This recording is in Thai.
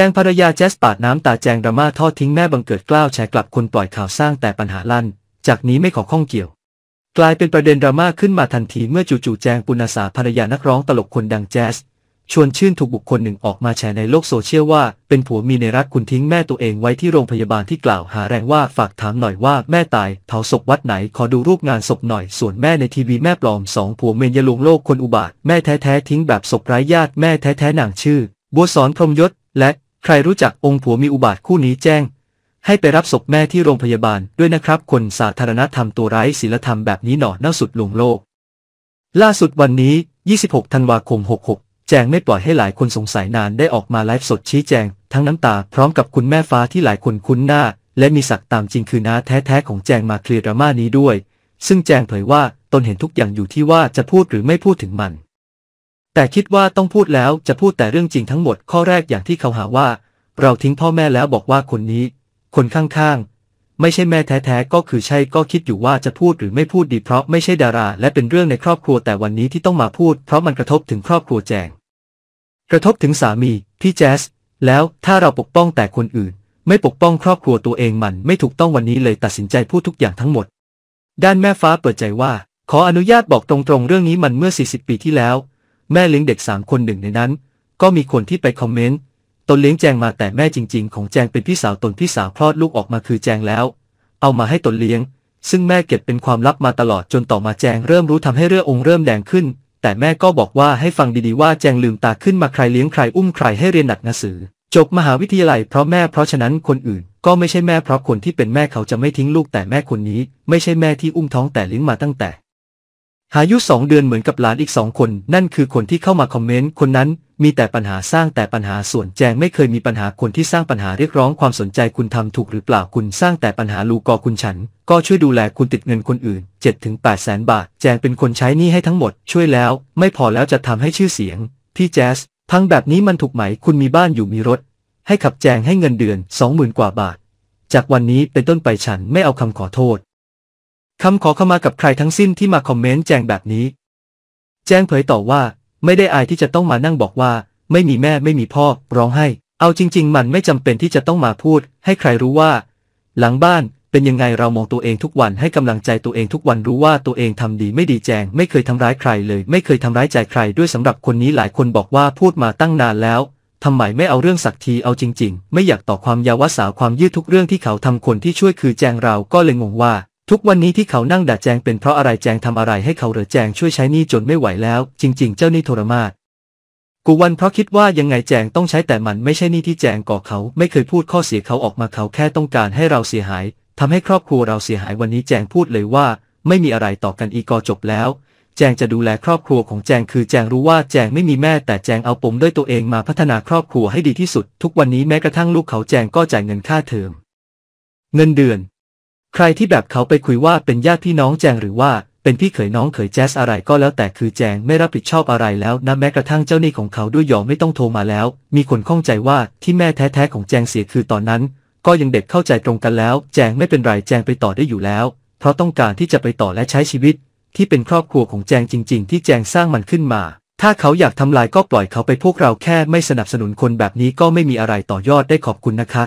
จงภรรยาแจสปาดน้ำตาแจงดราม่าทอดทิ้งแม่บังเกิดกล้าวแชร์กลับคนปล่อยข่าวสร้างแต่ปัญหาลั่น จากนี้ไม่ขอข้องเกี่ยว กลายเป็นประเด็นดราม่าขึ้นมาทันทีเมื่อจู่ๆแจงปุณาสาภรรยานักร้องตลกคนดังแจส ชวนชื่นถูกบุคคลหนึ่งออกมาแชร์ในโลกโซเชียลว่า เป็นผัวมีในรักคุณทิ้งแม่ตัวเองไว้ที่โรงพยาบาลที่กล่าวหาแรงว่าฝากถามหน่อยว่าแม่ตาย เผาศพวัดไหนขอดูรูปงานศพหน่อย ส่วนแม่ในทีวีแม่ปลอมสองผัวเมียยลวงโลกคนอุบาทแม่แท้ๆทิ้งแบบศพไร้ญาติแม่แท้ๆนางชื่อบัวสอนพรมยศและใครรู้จักองค์ผัวมีอุบาทคู่นี้แจ้ง ให้ไปรับศพแม่ที่โรงพยาบาลด้วยนะครับ คนสาธารณธรรมตัวไร้ศีลธรรมแบบนี้หนอเน่าสุดลวงโลก ล่าสุดวันนี้ 26 ธันวาคม 66 แจงไม่ปล่อยให้หลายคนสงสัยนานได้ออกมาไลฟ์สดชี้แจง ทั้งน้ำตาพร้อมกับคุณแม่ฟ้าที่หลายคนคุ้นหน้า และมีศักดิ์ตามจริงคือน้าแท้ๆของแจงมาเคลียร์ดราม่านี้ด้วย ซึ่งแจงเผยว่าตนเห็นทุกอย่างอยู่ที่ว่าจะพูดหรือไม่พูดถึงมันแต่คิดว่าต้องพูดแล้วจะพูดแต่เรื่องจริงทั้งหมดข้อแรกอย่างที่เขาหาว่า เราทิ้งพ่อแม่แล้วบอกว่าคนนี้ คนข้างๆ ไม่ใช่แม่แท้ๆ ก็คือใช่ก็คิดอยู่ว่าจะพูดหรือไม่พูดดี เพราะไม่ใช่ดารา และเป็นเรื่องในครอบครัวแต่วันนี้ที่ต้องมาพูดเพราะมันกระทบถึงครอบครัวแจง กระทบถึงสามีพี่แจสแล้วถ้าเราปกป้องแต่คนอื่น ไม่ปกป้องครอบครัวตัวเองมันไม่ถูกต้องวันนี้เลยตัดสินใจพูดทุกอย่างทั้งหมด ด้านแม่ฟ้าเปิดใจว่า ขออนุญาตบอกตรงๆเรื่องนี้มันเมื่อ40ปีที่แล้วแม่เลี้ยงเด็กสามคนหนึ่งในนั้นก็มีคนที่ไปคอมเมนต์ตนเลี้ยงแจงมาแต่แม่จริง ๆ ของแจงเป็นพี่สาวตนพี่สาวคลอดลูกออกมาคือแจงแล้ว เอามาให้ตนเลี้ยง ซึ่งแม่เก็บเป็นความลับมาตลอดจนต่อมาแจงเริ่มรู้ทำให้เรื่ององค์เริ่มแดงขึ้น แต่แม่ก็บอกว่าให้ฟังดีๆว่าแจงลืมตาขึ้นมาใครเลี้ยงใครอุ้มใครให้เรียนหนักหนังสือ จบมหาวิทยาลัยเพราะแม่เพราะฉะนั้นคนอื่นก็ไม่ใช่แม่เพราะคนที่เป็นแม่เขาจะไม่ทิ้งลูกแต่แม่คนนี้ ไม่ใช่แม่ที่อุ้มท้องแต่เลี้ยงมาตั้งแต่หายุสองเดือนเหมือนกับหลานอีกสองคนนั่นคือคนที่เข้ามาคอมเมนต์คนนั้น มีแต่ปัญหาสร้างแต่ปัญหาส่วนแจงไม่เคยมีปัญหาคนที่สร้างปัญหาเรียกร้องความสนใจคุณทำถูกหรือเปล่าคุณสร้างแต่ปัญหาลูกกอคุณฉันก็ช่วยดูแลคุณติดเงินคนอื่น7จ็ดถึงแปดแสนบาทแจงเป็นคนใช้หนี้ให้ทั้งหมดช่วยแล้ว ไม่พอแล้วจะทำให้ชื่อเสียงพี่แจ๊สทั้งแบบนี้มันถูกไหมคุณมีบ้านอยู่มีรถ ให้ขับแจงให้เงินเดือนสองหมื่นกว่าบาทจากวันนี้เป็นต้นไปฉันไม่เอาคำขอโทษคำขอขมากับใครทั้งสิ้นที่มาคอมเมนต์แจงแบบนี้ แจงเผยต่อว่า ไม่ได้อายที่จะต้องมานั่งบอกว่า ไม่มีแม่ไม่มีพ่อ ร้องให้ เอาจริงๆมันไม่จำเป็นที่จะต้องมาพูด ให้ใครรู้ว่า หลังบ้าน เป็นยังไงเรามองตัวเองทุกวันให้กำลังใจตัวเองทุกวันรู้ว่าตัวเองทำดีไม่ดีแจง ไม่เคยทำร้ายใครเลย ไม่เคยทำร้ายใจใคร ด้วยสำหรับคนนี้หลายคนบอกว่าพูดมาตั้งนานแล้วทำไมไม่เอาเรื่องสักทีเอาจริงๆ ไม่อยากต่อความยาวสาวความยืดทุกเรื่องที่เขาทำคนที่ช่วยคือแจงเราก็เลยงงว่าทุกวันนี้ที่เขานั่งด่าแจงเป็นเพราะอะไรแจงทำอะไรให้เขาหรือแจงช่วยใช้นี่จนไม่ไหวแล้วจริงๆเจ้านี่ทรมานกูวันเพราะคิดว่ายังไงแจงต้องใช้แต่มันไม่ใช่นี่ที่แจงก่อเขา ไม่เคยพูดข้อเสียเขาออกมาเขาแค่ต้องการให้เราเสียหาย ทำให้ครอบครัวเราเสียหายวันนี้แจงพูดเลยว่า ไม่มีอะไรต่อกันอีกอจบแล้ว แจงจะดูแลครอบครัวของแจงคือแจงรู้ว่าแจงไม่มีแม่แต่แจงเอาปมด้วยตัวเองมาพัฒนาครอบครัวให้ดีที่สุด ทุกวันนี้แม้กระทั่งลูกเขาแจงก็จ่ายเงินค่าเทอม เงินเดือนใครที่แบบเขาไปคุยว่าเป็นญาติพี่น้องแจงหรือว่าเป็นพี่เขยน้องเขยแจ๊สอะไรก็แล้วแต่คือแจงไม่รับผิดชอบอะไรแล้วนะแม้กระทั่งเจ้าหนี้ของเขาด้วยยอมไม่ต้องโทรมาแล้ว มีคนข้องใจว่าที่แม่แท้ๆของแจงเสียคือตอนนั้นก็ยังเด็กเข้าใจตรงกันแล้วแจงไม่เป็นไรแจงไปต่อได้อยู่แล้วเพราะต้องการที่จะไปต่อและใช้ชีวิตที่เป็นครอบครัวของแจงจริงๆที่แจงสร้างมันขึ้นมาถ้าเขาอยากทำลายก็ปล่อยเขาไปพวกเราแค่ไม่สนับสนุนคนแบบนี้ก็ไม่มีอะไรต่อยอดได้ขอบคุณนะคะ